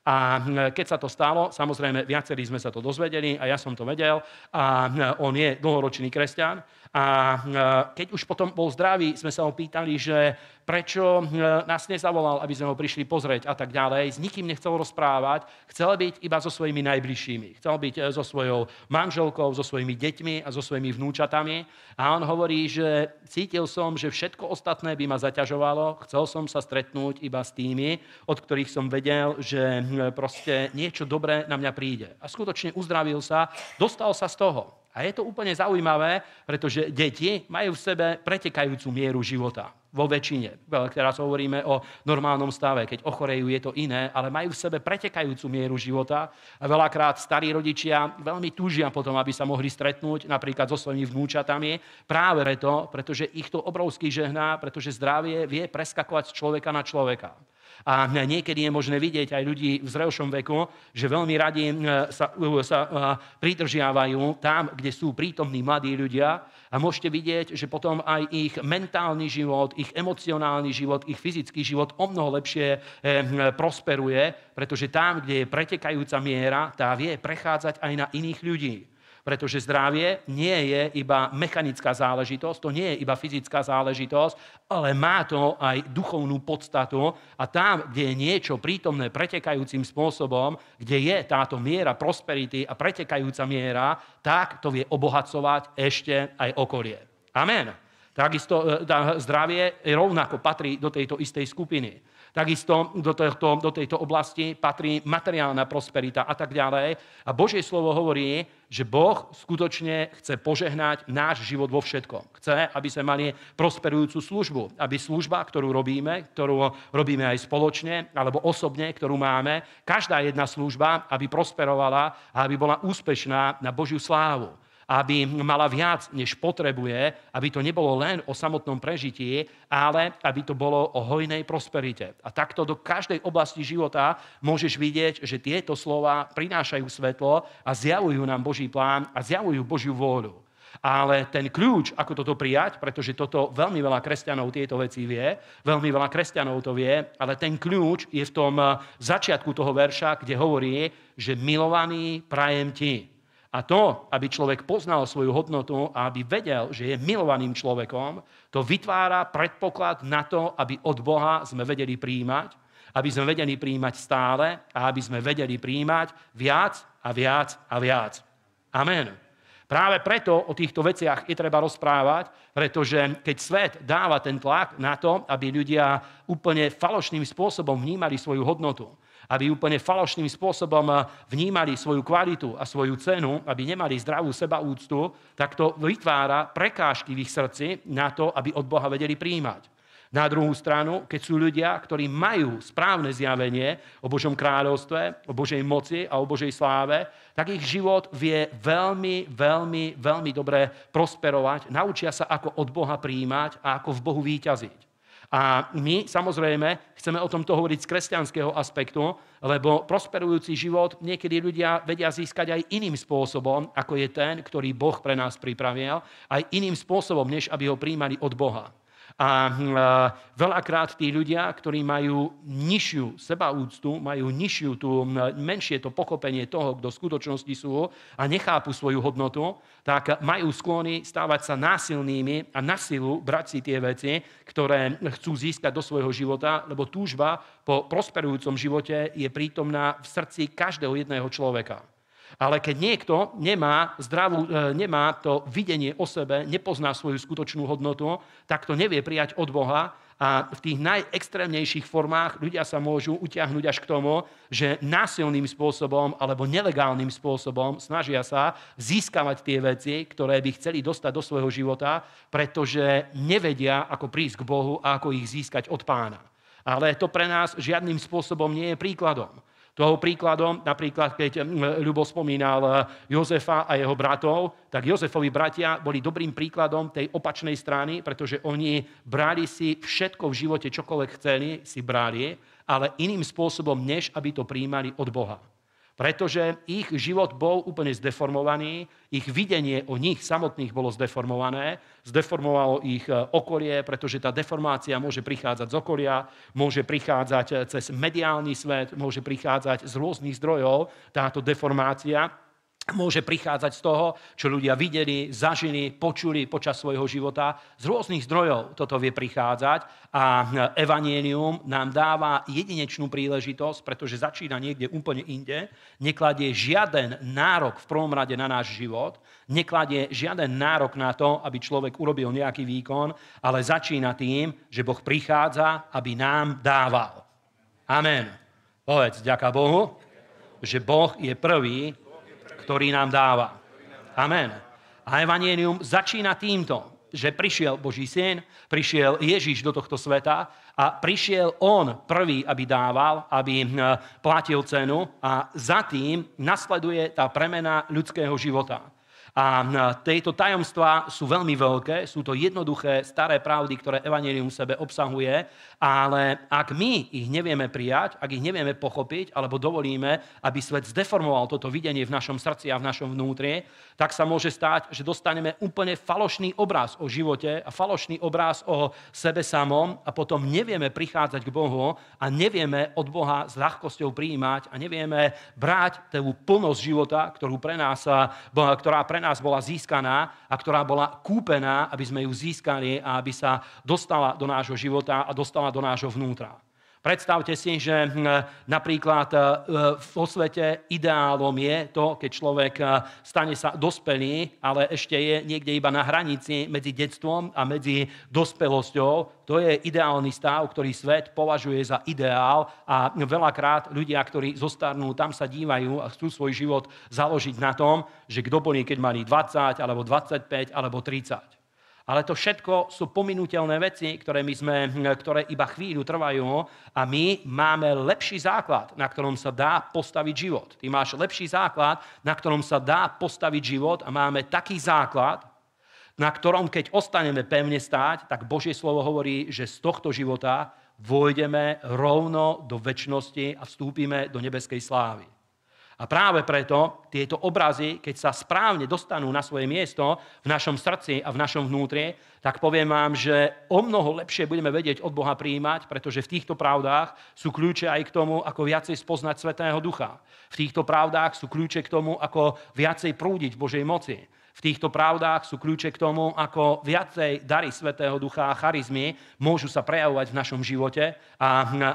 A hm, keď sa to stalo, samozrejme viacerí sme sa to dozvedeli a ja som to vedel a hm, on je dlhoročný kresťan a e, keď už potom bol zdravý, sme sa ho pýtali, že prečo e, nás nezavolal, aby sme ho prišli pozrieť a tak ďalej. S nikým nechcel rozprávať, chcel byť iba so svojimi najbližšími. Chcel byť e, so svojou manželkou, so svojimi deťmi a so svojimi vnúčatami. A on hovorí, že cítil som, že všetko ostatné by ma zaťažovalo, chcel som sa stretnúť iba s tými, od ktorých som vedel, že proste niečo dobré na mňa príde. A skutočne uzdravil sa, dostal sa z toho. A je to úplne zaujímavé, pretože deti majú v sebe pretekajúcu mieru života. Vo väčšine. Teraz hovoríme o normálnom stave. Keď ochorejú, je to iné, ale majú v sebe pretekajúcu mieru života. A veľakrát starí rodičia veľmi túžia potom, aby sa mohli stretnúť napríklad so svojimi vnúčatami. Práve preto, pretože ich to obrovský žehná, pretože zdravie vie preskakovať z človeka na človeka. A niekedy je možné vidieť aj ľudí v zrelšom veku, že veľmi radi e, sa, e, sa e, pridržiavajú tam, kde sú prítomní mladí ľudia a môžete vidieť, že potom aj ich mentálny život, ich emocionálny život, ich fyzický život o mnoho lepšie prosperuje, pretože tam, kde je pretekajúca miera, tá vie prechádzať aj na iných ľudí. Pretože zdravie nie je iba mechanická záležitosť, to nie je iba fyzická záležitosť, ale má to aj duchovnú podstatu a tam, kde je niečo prítomné pretekajúcim spôsobom, kde je táto miera prosperity a pretekajúca miera, tak to vie obohacovať ešte aj okolie. Amen. Takisto e, zdravie rovnako patrí do tejto istej skupiny. Takisto do, tohto, do tejto oblasti patrí materiálna prosperita a tak ďalej. A Božie slovo hovorí, že Boh skutočne chce požehnať náš život vo všetkom. Chce, aby sme mali prosperujúcu službu. Aby služba, ktorú robíme, ktorú robíme aj spoločne alebo osobne, ktorú máme, každá jedna služba, aby prosperovala a aby bola úspešná na Božiu slávu aby mala viac, než potrebuje, aby to nebolo len o samotnom prežití, ale aby to bolo o hojnej prosperite. A takto do každej oblasti života môžeš vidieť, že tieto slova prinášajú svetlo a zjavujú nám Boží plán a zjavujú Božiu vôľu. Ale ten kľúč, ako toto prijať, pretože toto veľmi veľa kresťanov tieto veci vie, veľmi veľa kresťanov to vie, ale ten kľúč je v tom eh, začiatku toho verša, kde hovorí, že milovaný prajem ti. A to, aby človek poznal svoju hodnotu a aby vedel, že je milovaným človekom, to vytvára predpoklad na to, aby od Boha sme vedeli príjmať, aby sme vedeli príjmať stále a aby sme vedeli príjmať viac a viac a viac. Amen. Práve preto o týchto veciach je treba rozprávať, pretože keď svet dáva ten tlak na to, aby ľudia úplne falošným spôsobom vnímali svoju hodnotu, aby úplne falošným spôsobom eh, vnímali svoju kvalitu a svoju cenu, aby nemali zdravú sebaúctu, tak to vytvára prekážky v ich srdci na to, aby od Boha vedeli príjmať. Na druhú stranu, keď sú ľudia, ktorí majú správne zjavenie o Božom kráľovstve, o Božej moci a o Božej sláve, tak ich život vie veľmi, veľmi, veľmi dobre prosperovať. Naučia sa, ako od Boha príjmať a ako v Bohu výťaziť. A my samozrejme chceme o tomto hovoriť z kresťanského aspektu, lebo prosperujúci život niekedy ľudia vedia získať aj iným spôsobom, ako je ten, ktorý Boh pre nás pripravil, aj iným spôsobom, než aby ho príjmali od Boha. Hm, a veľakrát tí ľudia, ktorí majú nižšiu sebaúctu, majú nižšiu tú, hm, menšie to pochopenie toho, kto v skutočnosti sú a nechápu svoju hodnotu, tak majú sklony stávať sa násilnými a na silu brať si tie veci, ktoré chcú získať do svojho života, lebo túžba po prosperujúcom živote je prítomná v srdci každého jedného človeka. Ale keď niekto nemá, zdravú, e, nemá to videnie o sebe, nepozná svoju skutočnú hodnotu, tak to nevie prijať od Boha a v tých najextrémnejších formách ľudia sa môžu utiahnuť až k tomu, že násilným spôsobom alebo nelegálnym spôsobom snažia sa získavať tie veci, ktoré by chceli dostať do svojho života, pretože nevedia, ako prísť k Bohu a ako ich získať od pána. Ale to pre nás žiadnym spôsobom nie je príkladom. Toho príkladom, napríklad keď mm, Ľubo spomínal eh, Jozefa a jeho bratov, tak Jozefovi bratia boli dobrým príkladom tej opačnej strany, pretože oni brali si všetko v živote, čokoľvek chceli, si brali, ale iným spôsobom, než aby to prijímali od Boha pretože ich život bol úplne zdeformovaný, ich videnie o nich samotných bolo zdeformované, zdeformovalo ich e, okolie, pretože tá deformácia môže prichádzať z okolia, môže prichádzať e, cez mediálny svet, môže prichádzať z rôznych zdrojov táto deformácia môže prichádzať z toho, čo ľudia videli, zažili, počuli počas svojho života. Z rôznych zdrojov toto vie prichádzať a evanienium nám dáva jedinečnú príležitosť, pretože začína niekde úplne inde, nekladie žiaden nárok v prvom rade na náš život, nekladie žiaden nárok na to, aby človek urobil nejaký výkon, ale začína tým, že Boh prichádza, aby nám dával. Amen. Povedz, ďaká Bohu, že Boh je prvý, ktorý nám dáva. Amen. A Evangelium začína týmto, že prišiel Boží syn, prišiel Ježiš do tohto sveta a prišiel on prvý, aby dával, aby hm, platil cenu a za tým nasleduje tá premena ľudského života. A tieto tajomstvá sú veľmi veľké, sú to jednoduché staré pravdy, ktoré Evangelium v sebe obsahuje, ale ak my ich nevieme prijať, ak ich nevieme pochopiť, alebo dovolíme, aby svet zdeformoval toto videnie v našom srdci a v našom vnútri, tak sa môže stať, že dostaneme úplne falošný obraz o živote a falošný obraz o sebe samom a potom nevieme prichádzať k Bohu a nevieme od Boha s ľahkosťou prijímať a nevieme brať tú plnosť života, ktorú pre nás, ktorá pre nás nás bola získaná a ktorá bola kúpená, aby sme ju získali a aby sa dostala do nášho života a dostala do nášho vnútra. Predstavte si, že hm, napríklad e, vo svete ideálom je to, keď človek e, stane sa dospelý, ale ešte je niekde iba na hranici medzi detstvom a medzi dospelosťou. To je ideálny stav, ktorý svet považuje za ideál a veľakrát ľudia, ktorí zostarnú, tam sa dívajú a chcú svoj život založiť na tom, že kto boli, keď mali 20 alebo 25 alebo 30. Ale to všetko sú pominutelné veci, ktoré, my sme, hm, ktoré iba chvíľu trvajú a my máme lepší základ, na ktorom sa dá postaviť život. Ty máš lepší základ, na ktorom sa dá postaviť život a máme taký základ, na ktorom keď ostaneme pevne stáť, tak Božie slovo hovorí, že z tohto života vojdeme rovno do väčšnosti a vstúpime do nebeskej slávy. A práve preto tieto obrazy, keď sa správne dostanú na svoje miesto v našom srdci a v našom vnútri, tak poviem vám, že o mnoho lepšie budeme vedieť od Boha príjmať, pretože v týchto pravdách sú kľúče aj k tomu, ako viacej spoznať Svetého Ducha. V týchto pravdách sú kľúče k tomu, ako viacej prúdiť v Božej moci. V týchto pravdách sú kľúče k tomu, ako viacej dary Svetého Ducha a charizmy môžu sa prejavovať v našom živote a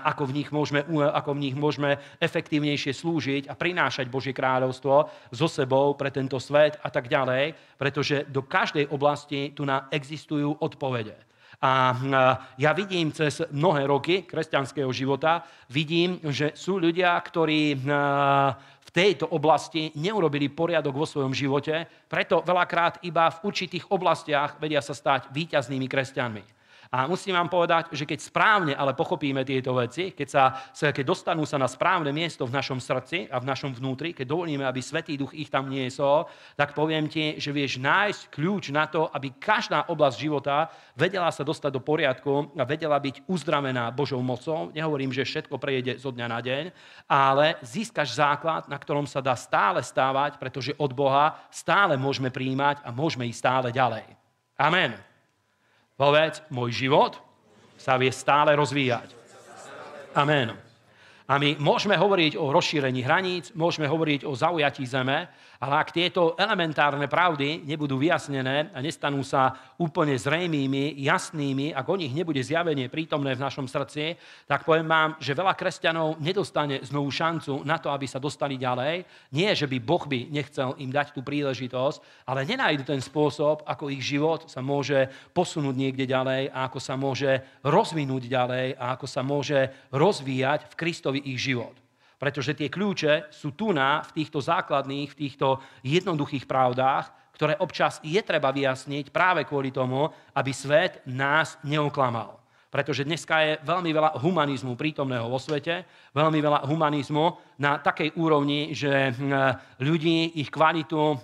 ako v nich môžeme, ako v nich môžeme efektívnejšie slúžiť a prinášať Božie kráľovstvo so sebou pre tento svet a tak ďalej, pretože do každej oblasti tu na existujú odpovede. A ja vidím cez mnohé roky kresťanského života, vidím, že sú ľudia, ktorí v tejto oblasti neurobili poriadok vo svojom živote, preto veľakrát iba v určitých oblastiach vedia sa stať víťaznými kresťanmi. A musím vám povedať, že keď správne ale pochopíme tieto veci, keď, sa, keď dostanú sa na správne miesto v našom srdci a v našom vnútri, keď dovolíme, aby Svetý Duch ich tam niesol, tak poviem ti, že vieš nájsť kľúč na to, aby každá oblasť života vedela sa dostať do poriadku a vedela byť uzdravená Božou mocou. Nehovorím, že všetko prejde zo dňa na deň, ale získaš základ, na ktorom sa dá stále stávať, pretože od Boha stále môžeme príjmať a môžeme ísť stále ďalej. Amen. Povedz, môj život sa vie stále rozvíjať. Amen. A my môžeme hovoriť o rozšírení hraníc, môžeme hovoriť o zaujatí zeme, ale ak tieto elementárne pravdy nebudú vyjasnené a nestanú sa úplne zrejmými, jasnými, ak o nich nebude zjavenie prítomné v našom srdci, tak poviem vám, že veľa kresťanov nedostane znovu šancu na to, aby sa dostali ďalej. Nie, že by Boh by nechcel im dať tú príležitosť, ale nenájdu ten spôsob, ako ich život sa môže posunúť niekde ďalej a ako sa môže rozvinúť ďalej a ako sa môže rozvíjať v Kristovi ich život. Pretože tie kľúče sú tu na, v týchto základných, v týchto jednoduchých pravdách, ktoré občas je treba vyjasniť práve kvôli tomu, aby svet nás neoklamal. Pretože dneska je veľmi veľa humanizmu prítomného vo svete, veľmi veľa humanizmu na takej úrovni, že hm, ľudí ich kvalitu hm,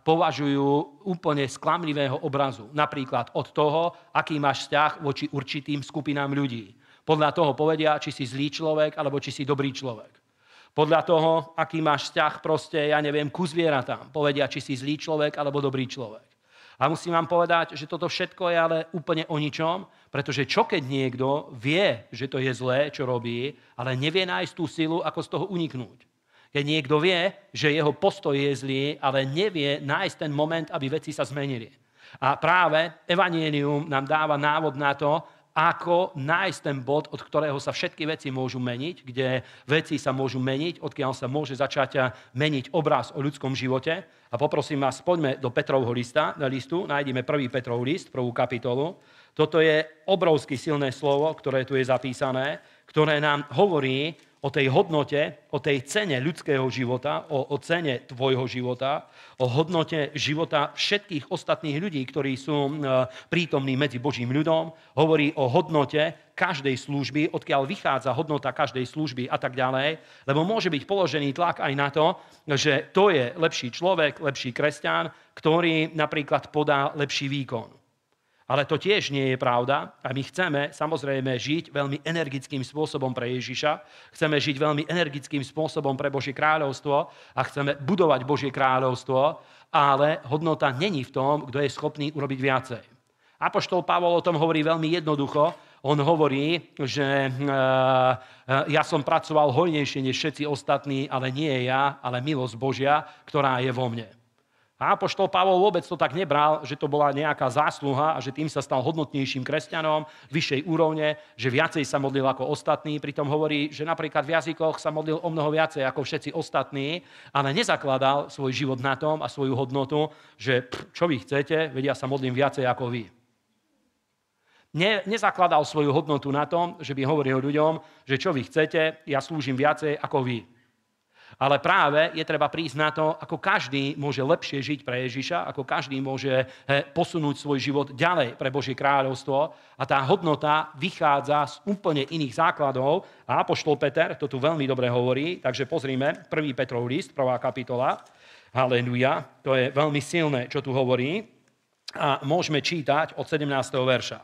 považujú úplne sklamlivého obrazu. Napríklad od toho, aký máš vzťah voči určitým skupinám ľudí podľa toho povedia, či si zlý človek, alebo či si dobrý človek. Podľa toho, aký máš vzťah proste, ja neviem, ku zvieratám, povedia, či si zlý človek, alebo dobrý človek. A musím vám povedať, že toto všetko je ale úplne o ničom, pretože čo keď niekto vie, že to je zlé, čo robí, ale nevie nájsť tú silu, ako z toho uniknúť. Keď niekto vie, že jeho postoj je zlý, ale nevie nájsť ten moment, aby veci sa zmenili. A práve Evangelium nám dáva návod na to, ako nájsť ten bod, od ktorého sa všetky veci môžu meniť, kde veci sa môžu meniť, odkiaľ sa môže začať meniť obraz o ľudskom živote. A poprosím vás, poďme do Petrovho lista, listu, nájdeme prvý Petrov list, prvú kapitolu. Toto je obrovsky silné slovo, ktoré tu je zapísané, ktoré nám hovorí o tej hodnote, o tej cene ľudského života, o, o cene tvojho života, o hodnote života všetkých ostatných ľudí, ktorí sú e, prítomní medzi Božím ľudom, hovorí o hodnote každej služby, odkiaľ vychádza hodnota každej služby a tak ďalej, lebo môže byť položený tlak aj na to, že to je lepší človek, lepší kresťan, ktorý napríklad podá lepší výkon ale to tiež nie je pravda a my chceme samozrejme žiť veľmi energickým spôsobom pre Ježiša, chceme žiť veľmi energickým spôsobom pre Božie kráľovstvo a chceme budovať Božie kráľovstvo, ale hodnota není v tom, kto je schopný urobiť viacej. Apoštol Pavol o tom hovorí veľmi jednoducho. On hovorí, že e, e, ja som pracoval hojnejšie než všetci ostatní, ale nie ja, ale milosť Božia, ktorá je vo mne. A Apoštol Pavol vôbec to tak nebral, že to bola nejaká zásluha a že tým sa stal hodnotnejším kresťanom, vyššej úrovne, že viacej sa modlil ako ostatní. Pritom hovorí, že napríklad v jazykoch sa modlil o mnoho viacej ako všetci ostatní, ale nezakladal svoj život na tom a svoju hodnotu, že pff, čo vy chcete, vedia sa modlím viacej ako vy. Ne, nezakladal svoju hodnotu na tom, že by hovoril ľuďom, že čo vy chcete, ja slúžim viacej ako vy. Ale práve je treba prísť na to, ako každý môže lepšie žiť pre Ježiša, ako každý môže posunúť svoj život ďalej pre Božie kráľovstvo. A tá hodnota vychádza z úplne iných základov. A Apoštol Peter to tu veľmi dobre hovorí, takže pozrime 1. Petrov list, 1. kapitola. Haleluja, to je veľmi silné, čo tu hovorí. A môžeme čítať od 17. verša.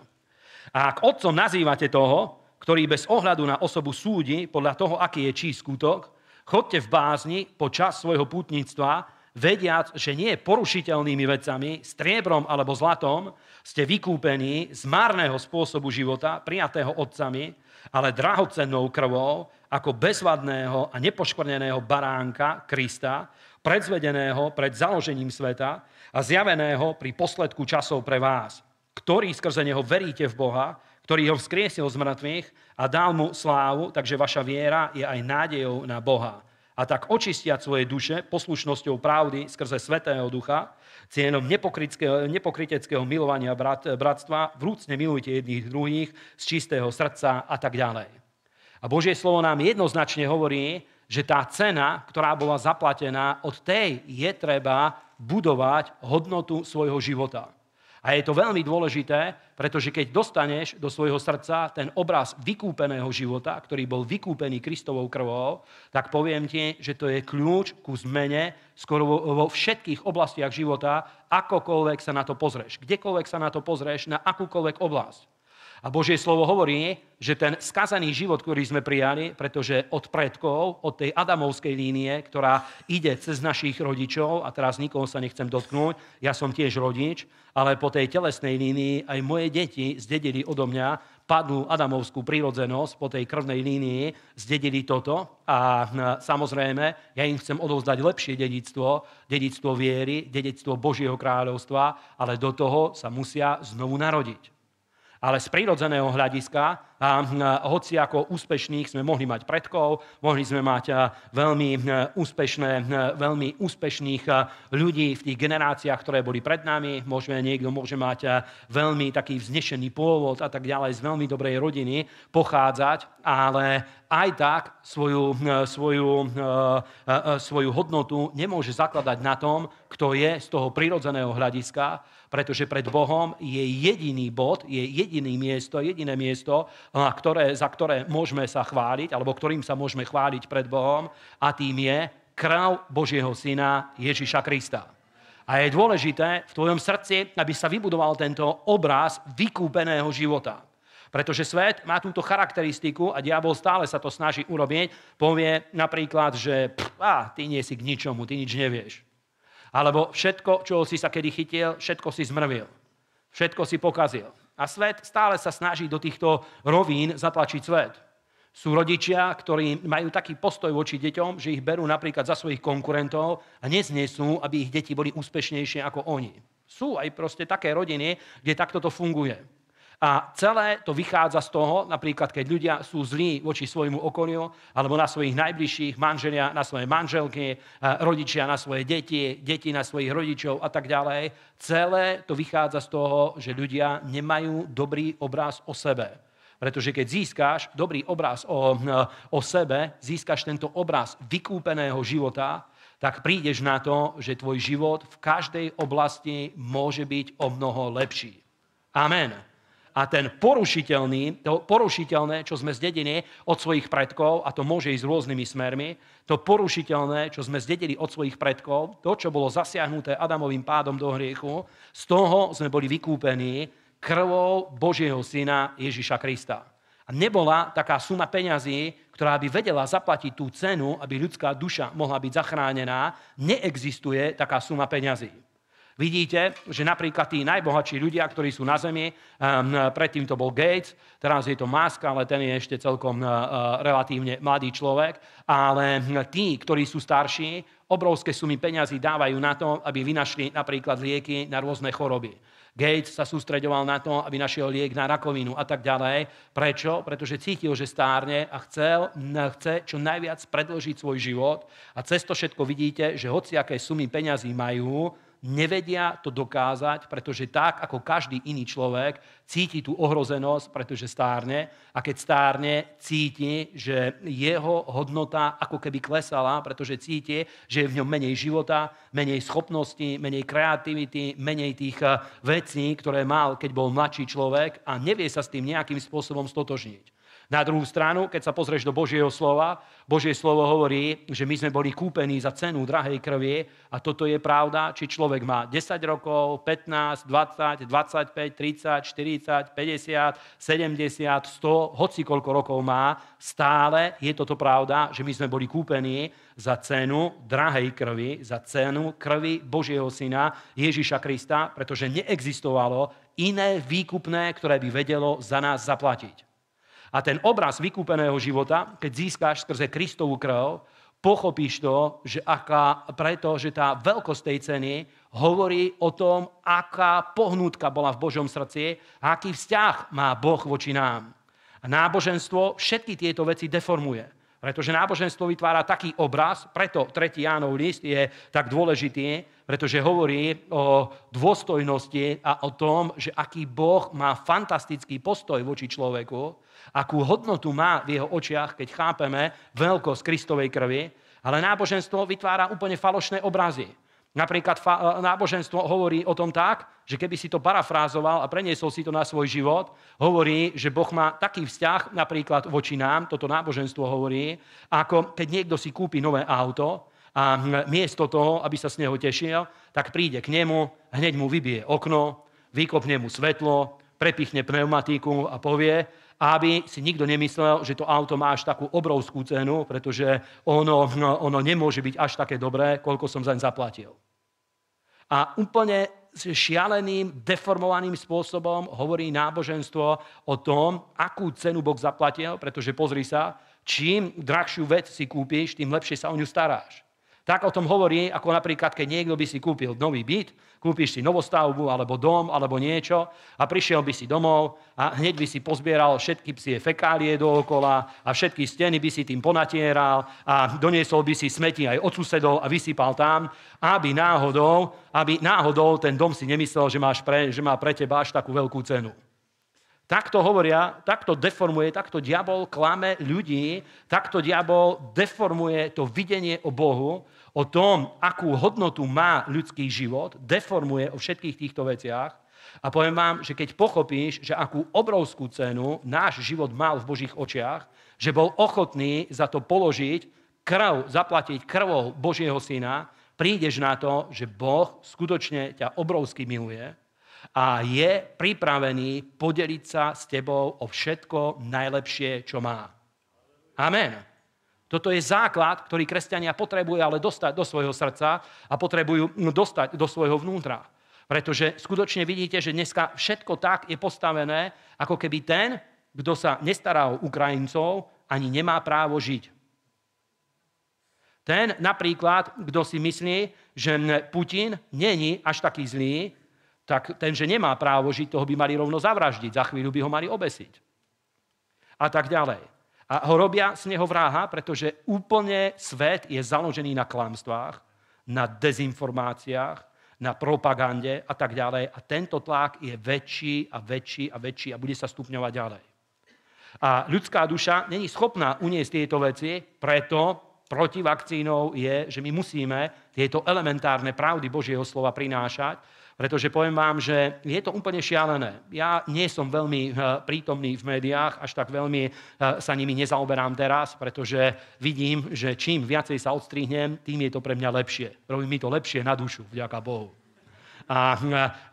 A ak otcom nazývate toho, ktorý bez ohľadu na osobu súdi podľa toho, aký je čí skutok, Chodte v bázni počas svojho pútnictva, vediac, že nie porušiteľnými vecami, striebrom alebo zlatom, ste vykúpení z márneho spôsobu života, prijatého otcami, ale drahocennou krvou, ako bezvadného a nepoškvrneného baránka Krista, predzvedeného pred založením sveta a zjaveného pri posledku časov pre vás, ktorý skrze neho veríte v Boha ktorý ho vzkriesil z mŕtvych a dal mu slávu, takže vaša viera je aj nádejou na Boha. A tak očistiať svoje duše poslušnosťou pravdy skrze Svetého Ducha, cienom nepokriteckého milovania brat, bratstva, vrúcne milujte jedných druhých z čistého srdca a tak ďalej. A Božie slovo nám jednoznačne hovorí, že tá cena, ktorá bola zaplatená, od tej je treba budovať hodnotu svojho života. A je to veľmi dôležité, pretože keď dostaneš do svojho srdca ten obraz vykúpeného života, ktorý bol vykúpený Kristovou krvou, tak poviem ti, že to je kľúč ku zmene skoro vo všetkých oblastiach života, akokoľvek sa na to pozrieš. Kdekoľvek sa na to pozrieš, na akúkoľvek oblasť. A Božie slovo hovorí, že ten skazaný život, ktorý sme prijali, pretože od predkov, od tej adamovskej línie, ktorá ide cez našich rodičov, a teraz nikoho sa nechcem dotknúť, ja som tiež rodič, ale po tej telesnej línii aj moje deti zdedili odo mňa padnú adamovskú prírodzenosť po tej krvnej línii, zdedili toto a e, samozrejme ja im chcem odovzdať lepšie dedictvo, dedictvo viery, dedictvo Božieho kráľovstva, ale do toho sa musia znovu narodiť ale z prírodzeného hľadiska, a, a, hoci ako úspešných sme mohli mať predkov, mohli sme mať a, veľmi, e, úspešné, e, veľmi úspešných e, ľudí v tých generáciách, ktoré boli pred nami, môžeme, niekto môže mať veľmi taký vznešený pôvod a tak ďalej, z veľmi dobrej rodiny pochádzať, ale aj tak svoju, svoju, svoju hodnotu nemôže zakladať na tom, kto je z toho prírodzeného hľadiska, pretože pred Bohom je jediný bod, je jediný miesto, jediné miesto, ktoré, za ktoré môžeme sa chváliť, alebo ktorým sa môžeme chváliť pred Bohom, a tým je kráľ Božieho Syna Ježiša Krista. A je dôležité v tvojom srdci, aby sa vybudoval tento obraz vykúpeného života. Pretože svet má túto charakteristiku a diabol stále sa to snaží urobiť. Povie napríklad, že pff, á, ty nie si k ničomu, ty nič nevieš. Alebo všetko, čo si sa kedy chytil, všetko si zmrvil. Všetko si pokazil. A svet stále sa snaží do týchto rovín zatlačiť svet. Sú rodičia, ktorí majú taký postoj voči deťom, že ich berú napríklad za svojich konkurentov a neznesú, aby ich deti boli úspešnejšie ako oni. Sú aj proste také rodiny, kde takto to funguje. A celé to vychádza z toho, napríklad keď ľudia sú zlí voči svojmu okoliu, alebo na svojich najbližších, manželia na svoje manželky, eh, rodičia na svoje deti, deti na svojich rodičov a tak ďalej. Celé to vychádza z toho, že ľudia nemajú dobrý obraz o sebe. Pretože keď získáš dobrý obraz o, eh, o sebe, získaš tento obraz vykúpeného života, tak prídeš na to, že tvoj život v každej oblasti môže byť o mnoho lepší. Amen a ten porušiteľný, to porušiteľné, čo sme zdedili od svojich predkov, a to môže ísť rôznymi smermi, to porušiteľné, čo sme zdedili od svojich predkov, to, čo bolo zasiahnuté Adamovým pádom do hriechu, z toho sme boli vykúpení krvou Božieho syna Ježiša Krista. A nebola taká suma peňazí, ktorá by vedela zaplatiť tú cenu, aby ľudská duša mohla byť zachránená, neexistuje taká suma peňazí. Vidíte, že napríklad tí najbohatší ľudia, ktorí sú na Zemi, ehm, predtým to bol Gates, teraz je to Musk, ale ten je ešte celkom eh, eh, relatívne mladý človek, ale tí, ktorí sú starší, obrovské sumy peňazí dávajú na to, aby vynašli napríklad lieky na rôzne choroby. Gates sa sústreďoval na to, aby našiel liek na rakovinu a tak ďalej. Prečo? Pretože cítil, že stárne a chcel, chce čo najviac predložiť svoj život a cez to všetko vidíte, že hociaké sumy peňazí majú, nevedia to dokázať, pretože tak, ako každý iný človek, cíti tú ohrozenosť, pretože stárne. A keď stárne, cíti, že jeho hodnota ako keby klesala, pretože cíti, že je v ňom menej života, menej schopnosti, menej kreativity, menej tých eh, vecí, ktoré mal, keď bol mladší človek a nevie sa s tým nejakým spôsobom stotožniť. Na druhú stranu, keď sa pozrieš do Božieho slova, Božie slovo hovorí, že my sme boli kúpení za cenu drahej krvi a toto je pravda, či človek má 10 rokov, 15, 20, 25, 30, 40, 50, 70, 100, hoci koľko rokov má, stále je toto pravda, že my sme boli kúpení za cenu drahej krvi, za cenu krvi Božieho syna Ježíša Krista, pretože neexistovalo iné výkupné, ktoré by vedelo za nás zaplatiť. A ten obraz vykúpeného života, keď získáš skrze Kristovú krv, pochopíš to, že aká, preto, že tá veľkosť tej ceny hovorí o tom, aká pohnútka bola v Božom srdci a aký vzťah má Boh voči nám. A náboženstvo všetky tieto veci deformuje. Pretože náboženstvo vytvára taký obraz, preto 3. Jánov list je tak dôležitý, pretože hovorí o dôstojnosti a o tom, že aký Boh má fantastický postoj voči človeku, akú hodnotu má v jeho očiach, keď chápeme veľkosť Kristovej krvi, ale náboženstvo vytvára úplne falošné obrazy. Napríklad e, náboženstvo hovorí o tom tak, že keby si to parafrázoval a preniesol si to na svoj život, hovorí, že Boh má taký vzťah napríklad voči nám, toto náboženstvo hovorí, ako keď niekto si kúpi nové auto a miesto toho, aby sa z neho tešil, tak príde k nemu, hneď mu vybije okno, vykopne mu svetlo, prepichne pneumatiku a povie, aby si nikto nemyslel, že to auto má až takú obrovskú cenu, pretože ono, no, ono nemôže byť až také dobré, koľko som zaň zaplatil. A úplne šialeným, deformovaným spôsobom hovorí náboženstvo o tom, akú cenu Boh zaplatil, pretože pozri sa, čím drahšiu vec si kúpiš, tým lepšie sa o ňu staráš. Tak o tom hovorí, ako napríklad, keď niekto by si kúpil nový byt, kúpiš si novostavbu alebo dom alebo niečo a prišiel by si domov a hneď by si pozbieral všetky psie fekálie dookola a všetky steny by si tým ponatieral a doniesol by si smeti aj od susedov a vysypal tam, aby náhodou, aby náhodou ten dom si nemyslel, že, máš pre, že má pre teba až takú veľkú cenu. Takto hovoria, takto deformuje, takto diabol klame ľudí, takto diabol deformuje to videnie o Bohu, o tom, akú hodnotu má ľudský život, deformuje o všetkých týchto veciach. A poviem vám, že keď pochopíš, že akú obrovskú cenu náš život mal v Božích očiach, že bol ochotný za to položiť krv, zaplatiť krvou Božieho syna, prídeš na to, že Boh skutočne ťa obrovsky miluje, a je pripravený podeliť sa s tebou o všetko najlepšie, čo má. Amen. Toto je základ, ktorý kresťania potrebujú ale dostať do svojho srdca a potrebujú no, dostať do svojho vnútra. Pretože skutočne vidíte, že dneska všetko tak je postavené, ako keby ten, kto sa nestará o Ukrajincov, ani nemá právo žiť. Ten napríklad, kto si myslí, že Putin není až taký zlý, tak ten, že nemá právo žiť, toho by mali rovno zavraždiť, za chvíľu by ho mali obesiť. A tak ďalej. A ho robia z neho vráha, pretože úplne svet je založený na klamstvách, na dezinformáciách, na propagande a tak ďalej. A tento tlak je väčší a väčší a väčší a bude sa stupňovať ďalej. A ľudská duša není schopná uniesť tieto veci, preto proti vakcínou je, že my musíme tieto elementárne pravdy Božieho slova prinášať, pretože poviem vám, že je to úplne šialené. Ja nie som veľmi eh, prítomný v médiách, až tak veľmi eh, sa nimi nezaoberám teraz, pretože vidím, že čím viacej sa odstrihnem, tým je to pre mňa lepšie. Robí mi to lepšie na dušu, vďaka Bohu. A eh,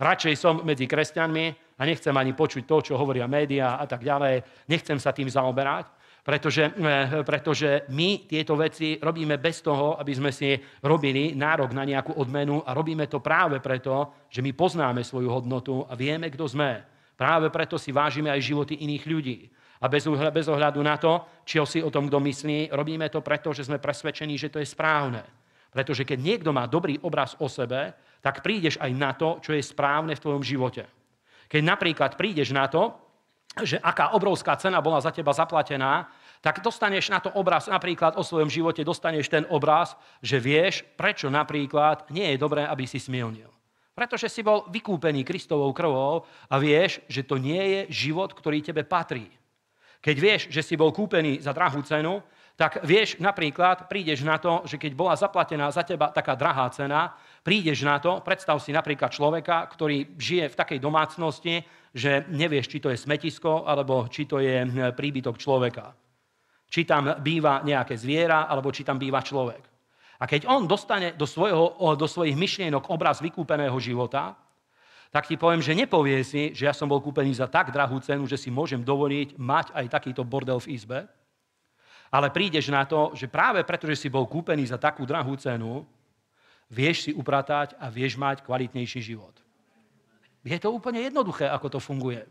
radšej som medzi kresťanmi a nechcem ani počuť to, čo hovoria médiá a tak ďalej. Nechcem sa tým zaoberať. Pretože, eh, pretože my tieto veci robíme bez toho, aby sme si robili nárok na nejakú odmenu a robíme to práve preto, že my poznáme svoju hodnotu a vieme, kto sme. Práve preto si vážime aj životy iných ľudí. A bez, bez ohľadu na to, či si o tom kto myslí, robíme to preto, že sme presvedčení, že to je správne. Pretože keď niekto má dobrý obraz o sebe, tak prídeš aj na to, čo je správne v tvojom živote. Keď napríklad prídeš na to, že aká obrovská cena bola za teba zaplatená tak dostaneš na to obraz napríklad o svojom živote, dostaneš ten obraz, že vieš, prečo napríklad nie je dobré, aby si smilnil. Pretože si bol vykúpený Kristovou krvou a vieš, že to nie je život, ktorý tebe patrí. Keď vieš, že si bol kúpený za drahú cenu, tak vieš napríklad, prídeš na to, že keď bola zaplatená za teba taká drahá cena, prídeš na to, predstav si napríklad človeka, ktorý žije v takej domácnosti, že nevieš, či to je smetisko, alebo či to je e, príbytok človeka či tam býva nejaké zviera, alebo či tam býva človek. A keď on dostane do, svojho, do svojich myšlienok obraz vykúpeného života, tak ti poviem, že nepovie si, že ja som bol kúpený za tak drahú cenu, že si môžem dovoliť mať aj takýto bordel v izbe, ale prídeš na to, že práve preto, že si bol kúpený za takú drahú cenu, vieš si upratať a vieš mať kvalitnejší život. Je to úplne jednoduché, ako to funguje.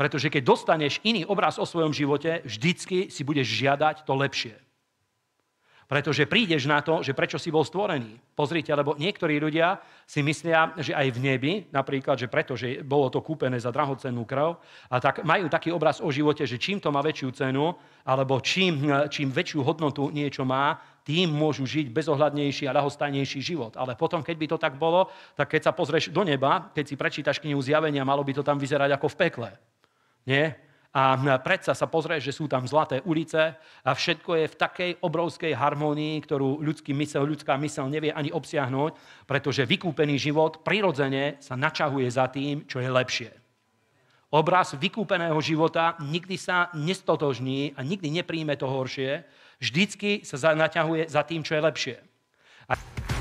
Pretože keď dostaneš iný obraz o svojom živote, vždycky si budeš žiadať to lepšie. Pretože prídeš na to, že prečo si bol stvorený. Pozrite, lebo niektorí ľudia si myslia, že aj v nebi, napríklad, že preto, že bolo to kúpené za drahocennú krv, a tak majú taký obraz o živote, že čím to má väčšiu cenu, alebo čím, čím väčšiu hodnotu niečo má, tým môžu žiť bezohľadnejší a ľahostajnejší život. Ale potom, keď by to tak bolo, tak keď sa pozrieš do neba, keď si prečítaš knihu zjavenia, malo by to tam vyzerať ako v pekle. Nie? A predsa sa pozrie, že sú tam zlaté ulice a všetko je v takej obrovskej harmonii, ktorú ľudský mysel, ľudská mysel nevie ani obsiahnuť, pretože vykúpený život prirodzene sa načahuje za tým, čo je lepšie. Obraz vykúpeného života nikdy sa nestotožní a nikdy nepríjme to horšie, vždycky sa naťahuje za tým, čo je lepšie. A...